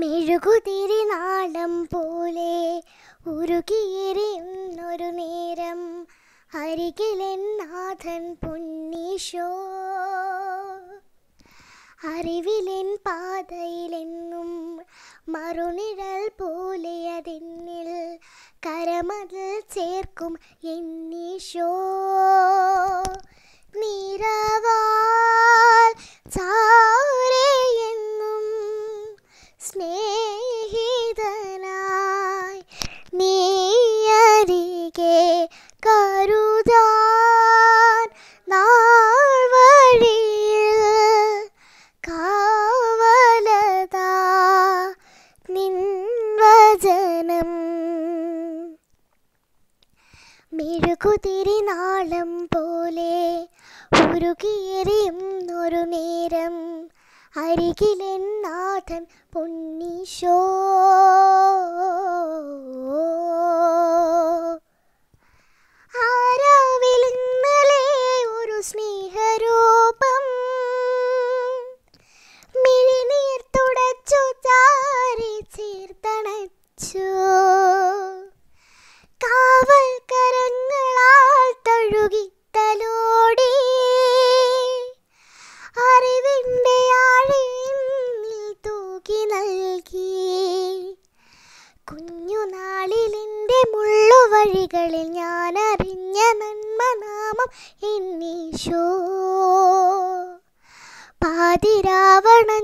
മെഴുകുതിരി നാളം പോലെ ഉരുകിയിരുന്നൊരു നേരം അരികിലൻ നാഥൻ പൊന്നീശോ അറിവിലെൻ പാതയിലെന്നും മറുനിഴൽ പോലെ പോലെയതെന്നിൽ കരമതിൽ ചേർക്കും എന്നീശോ നീരവാൽ ചാ സ്നേഹിതനായി നീയരികെ കരുതാൻ നാൾ കാവലതാ നിൻ വചനം മെഴുകുതിരി നാളം പോലെ ഉരുകിയെറിയും ഒരു നേരം നാഥൻ പൊന്നീശോ കുഞ്ഞുനാളിലിൻ്റെ മുള്ളുവഴികളിൽ ഞാൻ അറിഞ്ഞ നന്മനാമം എന്നീശോ പാതിരാവണൻ